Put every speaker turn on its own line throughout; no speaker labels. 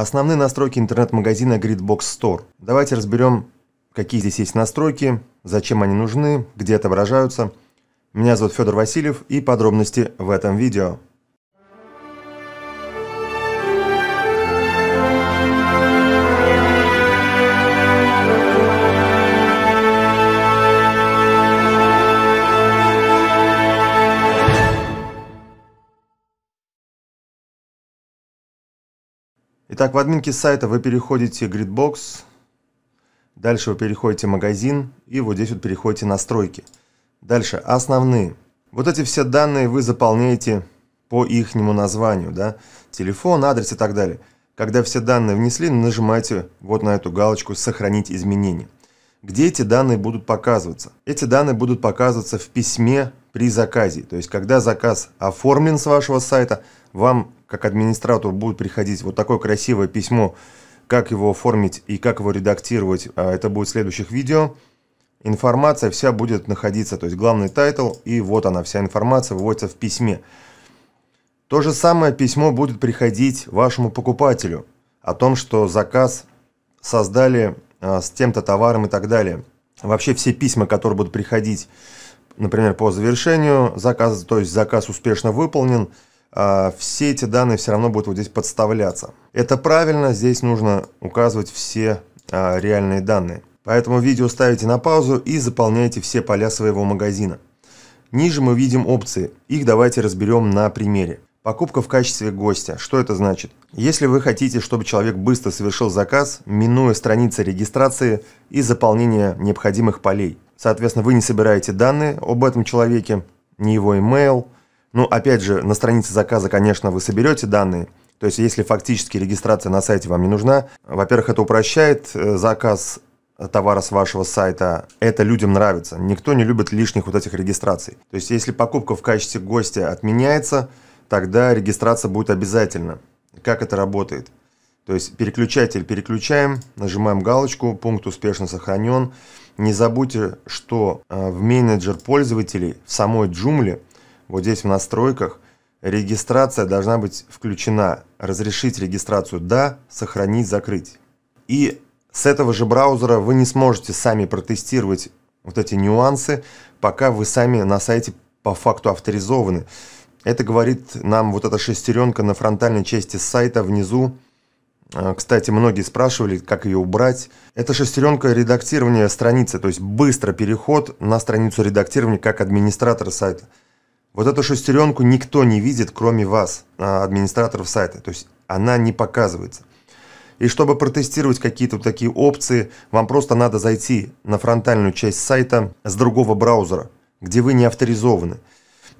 Основные настройки интернет-магазина Gridbox Store. Давайте разберем, какие здесь есть настройки, зачем они нужны, где отображаются. Меня зовут Федор Васильев и подробности в этом видео. Итак, в админке сайта вы переходите Gridbox, дальше вы переходите магазин и вот здесь вот переходите настройки. Дальше основные. Вот эти все данные вы заполняете по ихнему названию, да, телефон, адрес и так далее. Когда все данные внесли, нажимаете вот на эту галочку «Сохранить изменения». Где эти данные будут показываться? Эти данные будут показываться в письме при заказе. То есть, когда заказ оформлен с вашего сайта, вам как администратору будет приходить вот такое красивое письмо, как его оформить и как его редактировать, а это будет в следующих видео. Информация вся будет находиться, то есть главный тайтл, и вот она, вся информация выводится в письме. То же самое письмо будет приходить вашему покупателю о том, что заказ создали а, с тем-то товаром и так далее. Вообще все письма, которые будут приходить, например, по завершению заказа, то есть заказ успешно выполнен – а, все эти данные все равно будут вот здесь подставляться. Это правильно, здесь нужно указывать все а, реальные данные. Поэтому видео ставите на паузу и заполняйте все поля своего магазина. Ниже мы видим опции, их давайте разберем на примере. Покупка в качестве гостя. Что это значит? Если вы хотите, чтобы человек быстро совершил заказ, минуя страницы регистрации и заполнения необходимых полей. Соответственно, вы не собираете данные об этом человеке, ни его email, ну, опять же, на странице заказа, конечно, вы соберете данные, то есть, если фактически регистрация на сайте вам не нужна, во-первых, это упрощает э, заказ товара с вашего сайта, это людям нравится. Никто не любит лишних вот этих регистраций. То есть, если покупка в качестве гостя отменяется, тогда регистрация будет обязательно. Как это работает? То есть переключатель переключаем, нажимаем галочку, пункт успешно сохранен. Не забудьте, что э, в менеджер пользователей в самой джумле вот здесь в настройках, регистрация должна быть включена. Разрешить регистрацию «Да», «Сохранить», «Закрыть». И с этого же браузера вы не сможете сами протестировать вот эти нюансы, пока вы сами на сайте по факту авторизованы. Это говорит нам вот эта шестеренка на фронтальной части сайта внизу. А, кстати, многие спрашивали, как ее убрать. Это шестеренка редактирования страницы, то есть быстро переход на страницу редактирования как администратора сайта. Вот эту шестеренку никто не видит, кроме вас, а, администраторов сайта. То есть она не показывается. И чтобы протестировать какие-то вот такие опции, вам просто надо зайти на фронтальную часть сайта с другого браузера, где вы не авторизованы.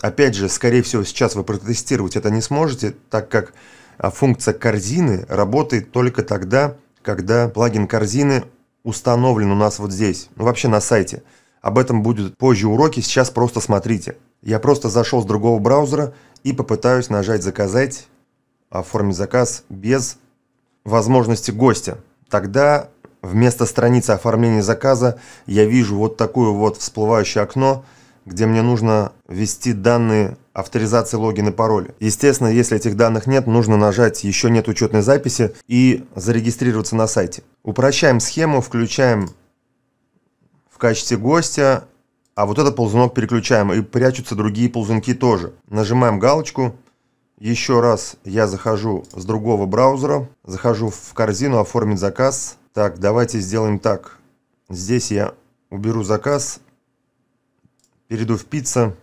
Опять же, скорее всего, сейчас вы протестировать это не сможете, так как а, функция корзины работает только тогда, когда плагин корзины установлен у нас вот здесь, ну вообще на сайте. Об этом будет позже уроки, сейчас просто смотрите. Я просто зашел с другого браузера и попытаюсь нажать «Заказать», оформить заказ без возможности гостя. Тогда вместо страницы оформления заказа я вижу вот такое вот всплывающее окно, где мне нужно ввести данные авторизации логин и пароля. Естественно, если этих данных нет, нужно нажать «Еще нет учетной записи» и зарегистрироваться на сайте. Упрощаем схему, включаем в качестве гостя, а вот этот ползунок переключаем, и прячутся другие ползунки тоже. Нажимаем галочку. Еще раз я захожу с другого браузера, захожу в корзину «Оформить заказ». Так, давайте сделаем так. Здесь я уберу заказ, перейду в «Пицца»,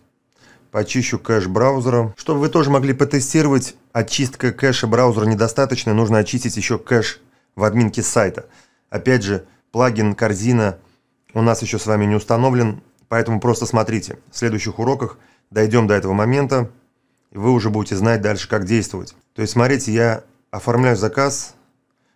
почищу кэш браузера. Чтобы вы тоже могли потестировать, очистка кэша браузера недостаточно, нужно очистить еще кэш в админке сайта. Опять же, плагин, корзина – у нас еще с вами не установлен, поэтому просто смотрите. В следующих уроках дойдем до этого момента, и вы уже будете знать дальше, как действовать. То есть, смотрите, я оформляю заказ,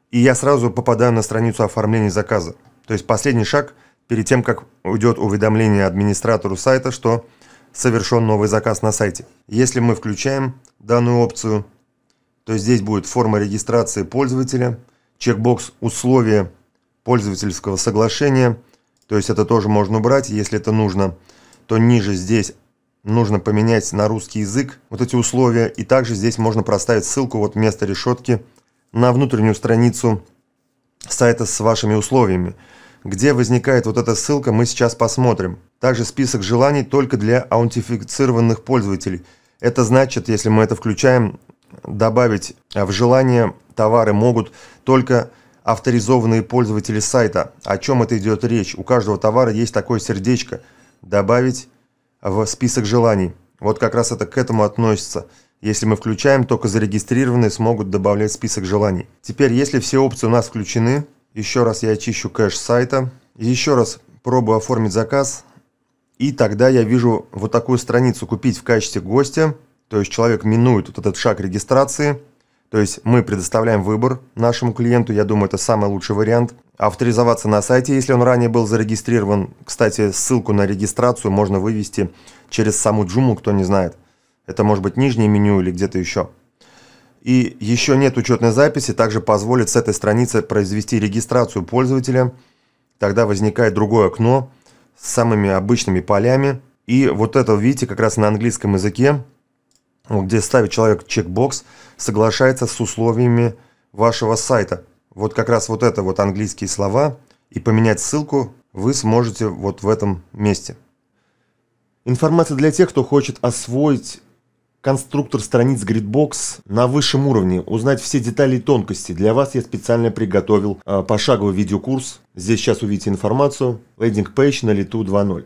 и я сразу попадаю на страницу оформления заказа. То есть, последний шаг перед тем, как уйдет уведомление администратору сайта, что совершен новый заказ на сайте. Если мы включаем данную опцию, то здесь будет форма регистрации пользователя, чекбокс «Условия пользовательского соглашения», то есть это тоже можно убрать, если это нужно, то ниже здесь нужно поменять на русский язык вот эти условия. И также здесь можно проставить ссылку вот вместо решетки на внутреннюю страницу сайта с вашими условиями. Где возникает вот эта ссылка, мы сейчас посмотрим. Также список желаний только для аутентифицированных пользователей. Это значит, если мы это включаем, добавить в желание товары могут только авторизованные пользователи сайта. О чем это идет речь? У каждого товара есть такое сердечко. Добавить в список желаний. Вот как раз это к этому относится. Если мы включаем, только зарегистрированные смогут добавлять список желаний. Теперь, если все опции у нас включены, еще раз я очищу кэш сайта, еще раз пробую оформить заказ, и тогда я вижу вот такую страницу «Купить в качестве гостя», то есть человек минует вот этот шаг регистрации – то есть мы предоставляем выбор нашему клиенту, я думаю, это самый лучший вариант. Авторизоваться на сайте, если он ранее был зарегистрирован. Кстати, ссылку на регистрацию можно вывести через саму Джуму, кто не знает. Это может быть нижнее меню или где-то еще. И еще нет учетной записи, также позволит с этой страницы произвести регистрацию пользователя. Тогда возникает другое окно с самыми обычными полями. И вот это, видите, как раз на английском языке ну, где ставит человек чекбокс, соглашается с условиями вашего сайта. Вот как раз вот это вот английские слова и поменять ссылку вы сможете вот в этом месте. Информация для тех, кто хочет освоить конструктор страниц Gridbox на высшем уровне, узнать все детали и тонкости. Для вас я специально приготовил э, пошаговый видеокурс. Здесь сейчас увидите информацию. Лендинг-пейдж на лету 2.0